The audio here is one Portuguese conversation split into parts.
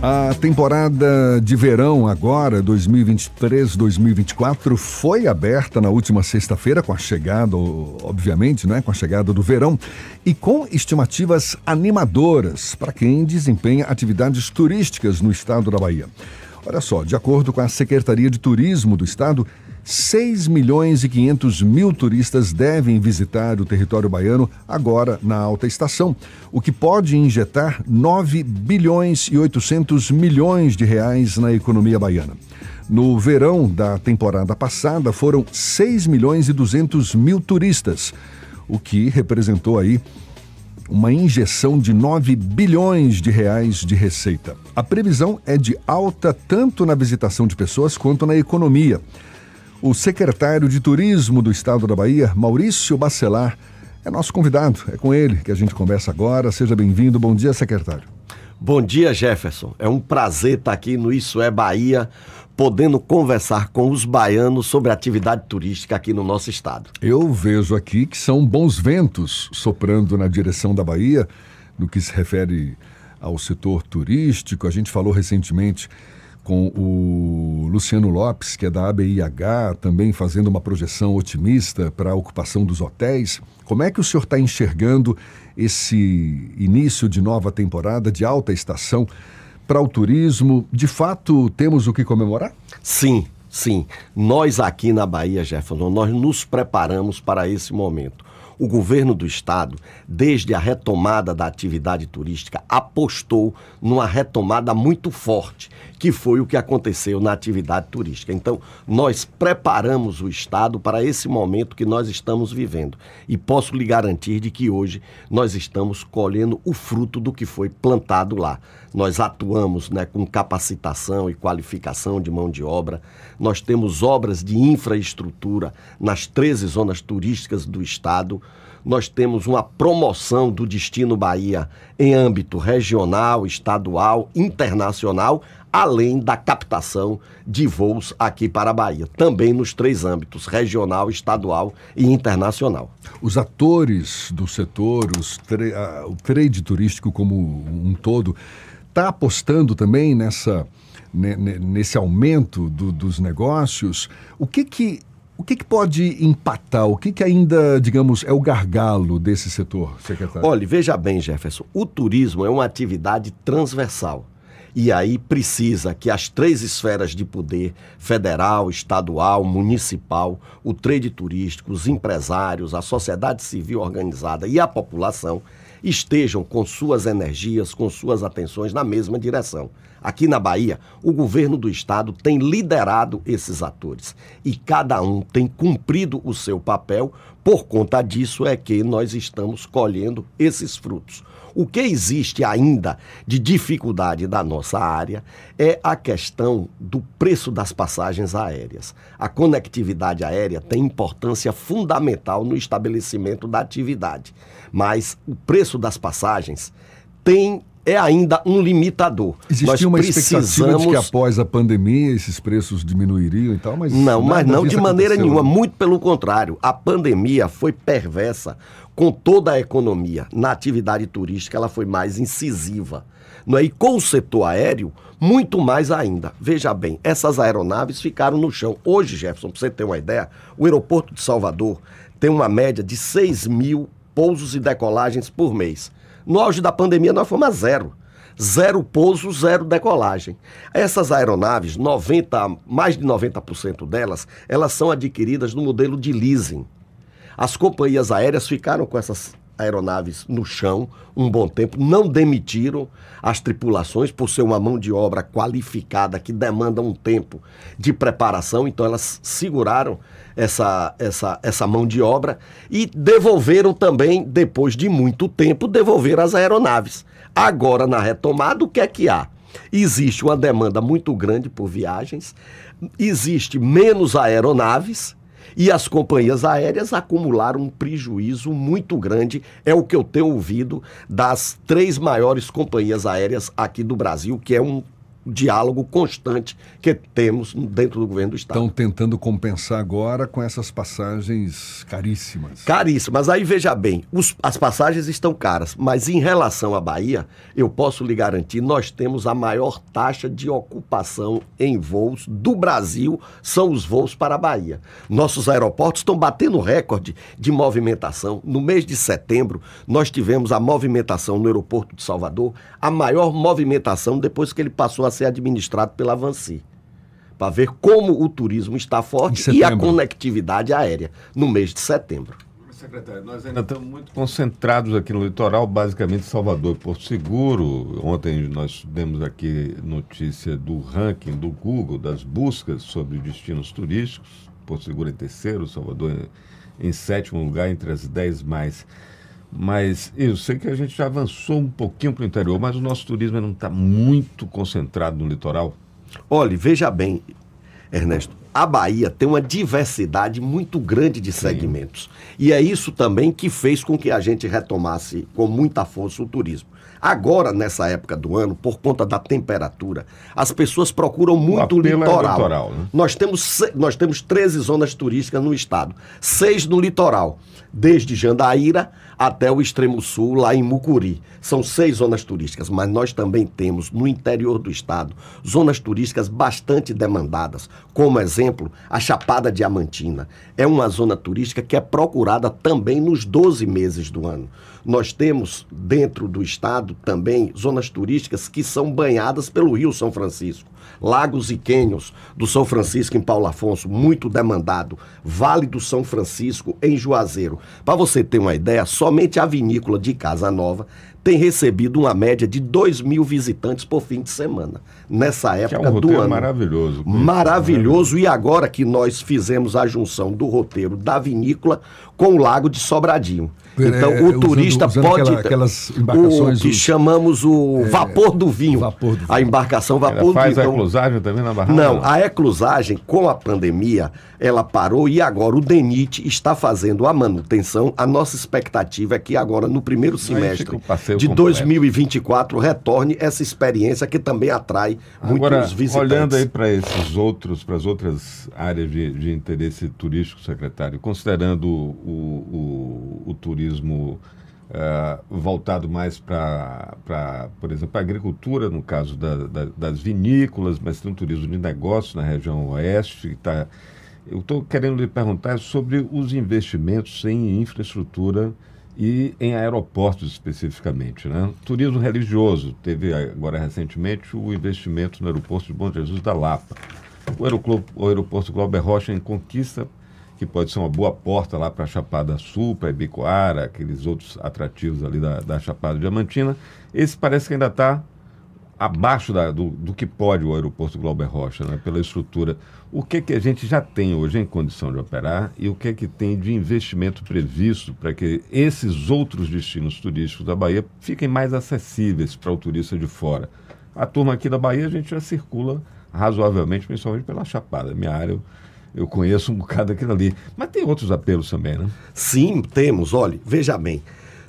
A temporada de verão agora, 2023-2024, foi aberta na última sexta-feira com a chegada, obviamente, né, com a chegada do verão e com estimativas animadoras para quem desempenha atividades turísticas no estado da Bahia. Olha só, de acordo com a Secretaria de Turismo do estado, 6 milhões e 500 mil turistas devem visitar o território baiano agora na alta estação, o que pode injetar 9 bilhões e 800 milhões de reais na economia baiana. No verão da temporada passada foram 6 milhões e 200 mil turistas, o que representou aí uma injeção de 9 bilhões de reais de receita. A previsão é de alta tanto na visitação de pessoas quanto na economia. O secretário de Turismo do Estado da Bahia, Maurício Bacelar, é nosso convidado. É com ele que a gente conversa agora. Seja bem-vindo. Bom dia, secretário. Bom dia, Jefferson. É um prazer estar aqui no Isso é Bahia, podendo conversar com os baianos sobre atividade turística aqui no nosso estado. Eu vejo aqui que são bons ventos soprando na direção da Bahia, no que se refere ao setor turístico. A gente falou recentemente com o Luciano Lopes, que é da ABIH, também fazendo uma projeção otimista para a ocupação dos hotéis. Como é que o senhor está enxergando esse início de nova temporada, de alta estação para o turismo? De fato, temos o que comemorar? Sim, sim. Nós aqui na Bahia, Jefferson, nós nos preparamos para esse momento. O governo do estado, desde a retomada da atividade turística, apostou numa retomada muito forte que foi o que aconteceu na atividade turística. Então, nós preparamos o Estado para esse momento que nós estamos vivendo. E posso lhe garantir de que hoje nós estamos colhendo o fruto do que foi plantado lá. Nós atuamos né, com capacitação e qualificação de mão de obra, nós temos obras de infraestrutura nas 13 zonas turísticas do Estado nós temos uma promoção do Destino Bahia em âmbito regional, estadual, internacional, além da captação de voos aqui para a Bahia, também nos três âmbitos, regional, estadual e internacional. Os atores do setor, o trade turístico como um todo, está apostando também nessa nesse aumento do, dos negócios, o que, que o que, que, pode empatar? O que, que ainda, digamos, é o gargalo desse setor, secretário? Olha, veja bem, Jefferson, o turismo é uma atividade transversal. E aí precisa que as três esferas de poder, federal, estadual, municipal, o trade turístico, os empresários, a sociedade civil organizada e a população, estejam com suas energias, com suas atenções na mesma direção. Aqui na Bahia, o governo do estado tem liderado esses atores e cada um tem cumprido o seu papel. Por conta disso é que nós estamos colhendo esses frutos. O que existe ainda de dificuldade da nossa área é a questão do preço das passagens aéreas. A conectividade aérea tem importância fundamental no estabelecimento da atividade, mas o preço das passagens tem é ainda um limitador. Existia Nós uma precisamos... expectativa de que após a pandemia esses preços diminuiriam e tal, mas... Não, mas não de maneira aconteceu. nenhuma, né? muito pelo contrário. A pandemia foi perversa com toda a economia. Na atividade turística ela foi mais incisiva. Não é? E com o setor aéreo, muito mais ainda. Veja bem, essas aeronaves ficaram no chão. Hoje, Jefferson, para você ter uma ideia, o aeroporto de Salvador tem uma média de 6 mil pousos e decolagens por mês. No auge da pandemia, nós fomos a zero. Zero pouso, zero decolagem. Essas aeronaves, 90, mais de 90% delas, elas são adquiridas no modelo de leasing. As companhias aéreas ficaram com essas aeronaves no chão um bom tempo, não demitiram as tripulações por ser uma mão de obra qualificada que demanda um tempo de preparação, então elas seguraram essa, essa, essa mão de obra e devolveram também, depois de muito tempo, devolver as aeronaves. Agora, na retomada, o que é que há? Existe uma demanda muito grande por viagens, existe menos aeronaves e as companhias aéreas acumularam um prejuízo muito grande, é o que eu tenho ouvido das três maiores companhias aéreas aqui do Brasil, que é um diálogo constante que temos dentro do governo do Estado. Estão tentando compensar agora com essas passagens caríssimas. Caríssimas. Aí veja bem, os, as passagens estão caras, mas em relação à Bahia, eu posso lhe garantir, nós temos a maior taxa de ocupação em voos do Brasil, são os voos para a Bahia. Nossos aeroportos estão batendo recorde de movimentação. No mês de setembro, nós tivemos a movimentação no aeroporto de Salvador, a maior movimentação depois que ele passou a ser administrado pela Avanci para ver como o turismo está forte e a conectividade aérea no mês de setembro. Secretário, nós ainda estamos muito concentrados aqui no litoral, basicamente Salvador e Porto Seguro. Ontem nós demos aqui notícia do ranking do Google, das buscas sobre destinos turísticos. Porto Seguro em terceiro, Salvador em, em sétimo lugar, entre as dez mais mas eu sei que a gente já avançou um pouquinho para o interior, mas o nosso turismo não está muito concentrado no litoral. Olhe, veja bem, Ernesto, a Bahia tem uma diversidade muito grande de segmentos. E é isso também que fez com que a gente retomasse com muita força o turismo. Agora, nessa época do ano, por conta da temperatura, as pessoas procuram muito o é litoral. É litoral né? nós, temos, nós temos 13 zonas turísticas no estado, seis no litoral desde Jandaíra até o extremo sul, lá em Mucuri. São seis zonas turísticas, mas nós também temos no interior do estado zonas turísticas bastante demandadas, como exemplo, a Chapada Diamantina. É uma zona turística que é procurada também nos 12 meses do ano. Nós temos dentro do estado também zonas turísticas que são banhadas pelo Rio São Francisco Lagos e Quênios, do São Francisco em Paulo Afonso, muito demandado. Vale do São Francisco em Juazeiro. Para você ter uma ideia, somente a vinícola de Casa Nova tem recebido uma média de 2 mil visitantes por fim de semana, nessa época que é um do ano. Maravilhoso. Né? Maravilhoso. E agora que nós fizemos a junção do roteiro da vinícola com o Lago de Sobradinho. É, então, é, o usando, turista usando pode. aquelas embarcações. O que os... chamamos o é, vapor, do vinho, vapor do vinho. A embarcação vapor ela do faz vinho. Faz a eclosagem também na barragem? Não, a eclusagem, com a pandemia, ela parou e agora o DENIT está fazendo a manutenção. A nossa expectativa é que agora, no primeiro semestre de completo. 2024 retorne essa experiência que também atrai Agora, muitos visitantes. Olhando aí para esses outros, para as outras áreas de, de, interesse turístico, secretário, considerando o, o, o turismo Uh, voltado mais para, por exemplo, a agricultura, no caso da, da, das vinícolas, mas tem um turismo de negócios na região oeste. está Eu estou querendo lhe perguntar sobre os investimentos em infraestrutura e em aeroportos especificamente. Né? Turismo religioso, teve eh, agora recentemente o investimento no aeroporto de Bom Jesus da Lapa. O, aeroporto, o aeroporto Glauber Rocha em Conquista, que pode ser uma boa porta lá para a Chapada Sul, para Ibicoara, aqueles outros atrativos ali da, da Chapada Diamantina. Esse parece que ainda está abaixo da, do, do, que pode o aeroporto Glauber Rocha, né, pela estrutura. O que, que a gente já tem hoje em condição de operar e o que que tem de investimento previsto para que esses outros destinos turísticos da Bahia fiquem mais acessíveis para o turista de fora? A turma aqui da Bahia a gente já circula razoavelmente, principalmente pela Chapada. É minha área eu, eu conheço um bocado aquilo ali. Mas tem outros apelos também, né? Sim, temos. Olha, veja bem.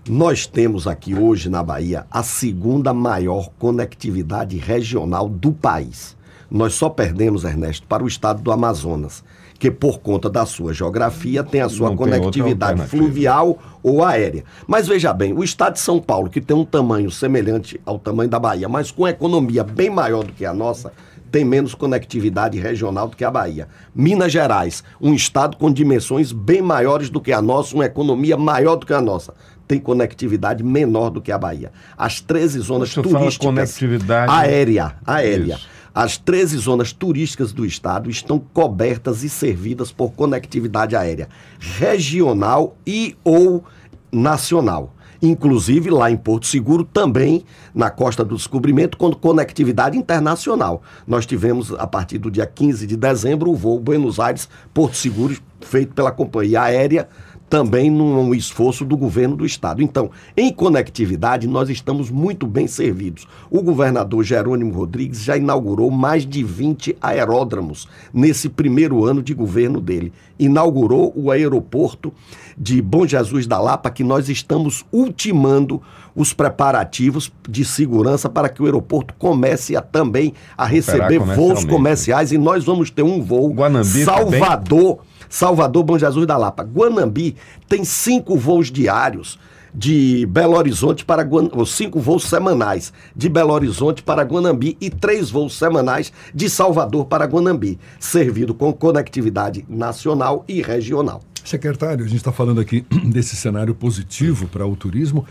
Nós temos aqui hoje na Bahia a segunda maior conectividade regional do país. Nós só perdemos, Ernesto, para o estado do Amazonas, que por conta da sua geografia tem a sua Não conectividade fluvial ou aérea. Mas veja bem, o estado de São Paulo, que tem um tamanho semelhante ao tamanho da Bahia, mas com economia bem maior do que a nossa, tem menos conectividade regional do que a Bahia. Minas Gerais, um estado com dimensões bem maiores do que a nossa, uma economia maior do que a nossa, tem conectividade menor do que a Bahia. As 13 zonas turísticas conectividade... aérea, aérea. Isso. As 13 zonas turísticas do estado estão cobertas e servidas por conectividade aérea regional e ou nacional inclusive lá em Porto Seguro, também na Costa do Descobrimento, com conectividade internacional. Nós tivemos, a partir do dia 15 de dezembro, o voo Buenos Aires-Porto Seguro, feito pela companhia aérea também num esforço do governo do Estado. Então, em conectividade, nós estamos muito bem servidos. O governador Jerônimo Rodrigues já inaugurou mais de 20 aeródromos nesse primeiro ano de governo dele. Inaugurou o aeroporto de Bom Jesus da Lapa, que nós estamos ultimando os preparativos de segurança para que o aeroporto comece a, também a receber voos comerciais e nós vamos ter um voo Guanambi tá Salvador. Salvador, Bom Jesus da Lapa. Guanambi tem cinco voos diários de Belo Horizonte para Guanambi, cinco voos semanais de Belo Horizonte para Guanambi e três voos semanais de Salvador para Guanambi, servido com conectividade nacional e regional. Secretário, a gente está falando aqui desse cenário positivo para o turismo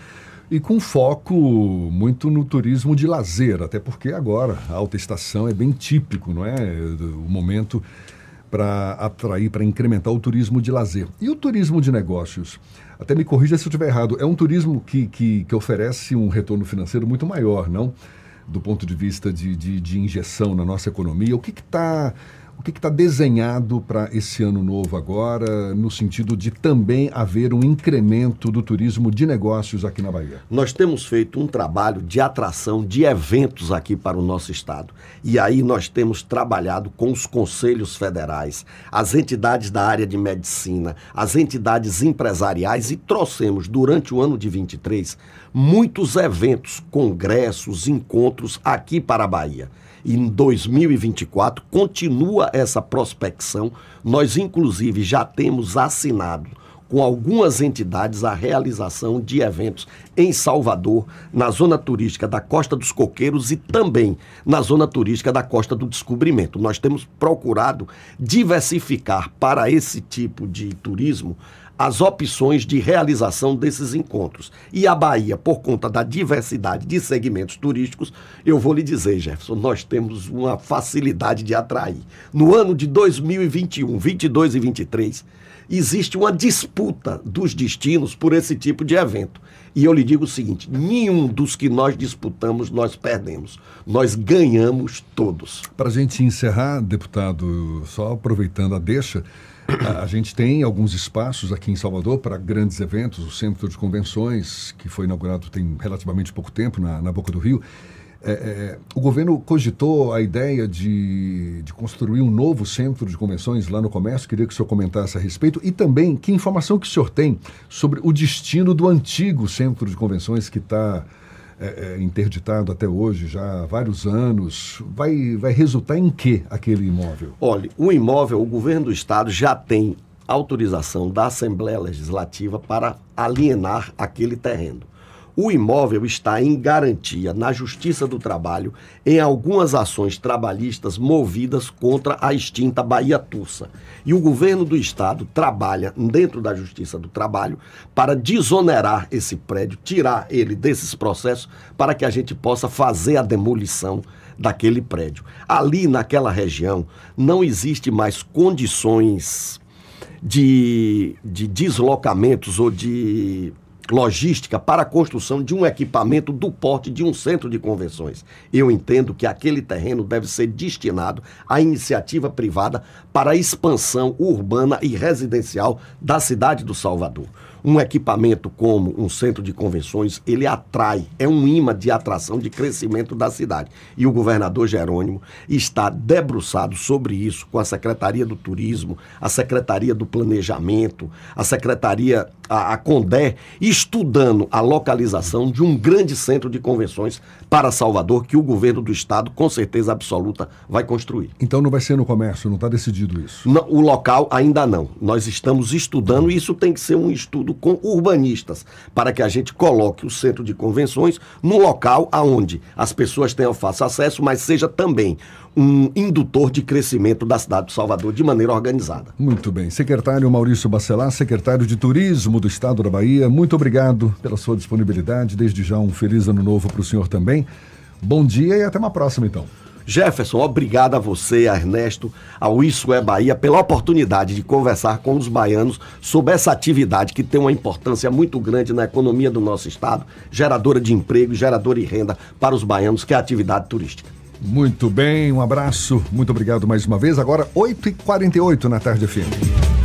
e com foco muito no turismo de lazer, até porque agora a alta estação é bem típico, não é? O momento para atrair, para incrementar o turismo de lazer. E o turismo de negócios? Até me corrija se eu estiver errado. É um turismo que, que, que oferece um retorno financeiro muito maior, não? Do ponto de vista de, de, de injeção na nossa economia. O que está o que está desenhado para esse ano novo agora, no sentido de também haver um incremento do turismo de negócios aqui na Bahia? Nós temos feito um trabalho de atração de eventos aqui para o nosso estado. E aí nós temos trabalhado com os conselhos federais, as entidades da área de medicina, as entidades empresariais e trouxemos durante o ano de 23 muitos eventos, congressos, encontros aqui para a Bahia. E em 2024 continua essa prospecção. Nós, inclusive, já temos assinado com algumas entidades a realização de eventos em Salvador, na zona turística da Costa dos Coqueiros e também na zona turística da Costa do Descobrimento. Nós temos procurado diversificar para esse tipo de turismo as opções de realização desses encontros. E a Bahia, por conta da diversidade de segmentos turísticos, eu vou lhe dizer, Jefferson, nós temos uma facilidade de atrair. No ano de 2021, 22 e 23, existe uma disputa dos destinos por esse tipo de evento. E eu lhe digo o seguinte: nenhum dos que nós disputamos nós perdemos. Nós ganhamos todos. Para a gente encerrar, deputado, só aproveitando a deixa, a, a gente tem alguns espaços aqui em Salvador para grandes eventos. O Centro de Convenções, que foi inaugurado tem relativamente pouco tempo na, na Boca do Rio é, é, o governo cogitou a ideia de, de, construir um novo centro de convenções lá no comércio. Queria que o senhor comentasse a respeito. E também, que informação que o senhor tem sobre o destino do antigo centro de convenções que está é, é, interditado até hoje, já há vários anos? Vai, vai resultar em que aquele imóvel? Olha, o imóvel, o governo do estado já tem autorização da Assembleia Legislativa para alienar aquele terreno o imóvel está em garantia na Justiça do Trabalho em algumas ações trabalhistas movidas contra a extinta Bahia Tursa. E o governo do estado trabalha dentro da Justiça do Trabalho para desonerar esse prédio, tirar ele desses processos para que a gente possa fazer a demolição daquele prédio. Ali naquela região não existe mais condições de, de deslocamentos ou de logística para a construção de um equipamento do porte de um centro de convenções. Eu entendo que aquele terreno deve ser destinado à iniciativa privada para a expansão urbana e residencial da cidade do Salvador. Um equipamento como um centro de convenções, ele atrai, é um imã de atração, de crescimento da cidade. E o governador Jerônimo está debruçado sobre isso com a Secretaria do Turismo, a Secretaria do Planejamento, a Secretaria, a, a Condé, estudando a localização de um grande centro de convenções para Salvador que o governo do Estado, com certeza absoluta, vai construir. Então não vai ser no comércio, não está decidido isso? Não, o local ainda não. Nós estamos estudando e isso tem que ser um estudo com urbanistas, para que a gente coloque o centro de convenções no local aonde as pessoas tenham fácil acesso, mas seja também um indutor de crescimento da cidade de Salvador de maneira organizada. Muito bem. Secretário Maurício Bacelar, secretário de Turismo do Estado da Bahia, muito obrigado pela sua disponibilidade. Desde já, um feliz ano novo para o senhor também. Bom dia e até uma próxima, então. Jefferson, obrigado a você, a Ernesto, ao Isso é Bahia, pela oportunidade de conversar com os baianos sobre essa atividade que tem uma importância muito grande na economia do nosso estado, geradora de emprego, geradora de renda para os baianos, que é a atividade turística. Muito bem, um abraço, muito obrigado mais uma vez. Agora, 8h48 na tarde firme.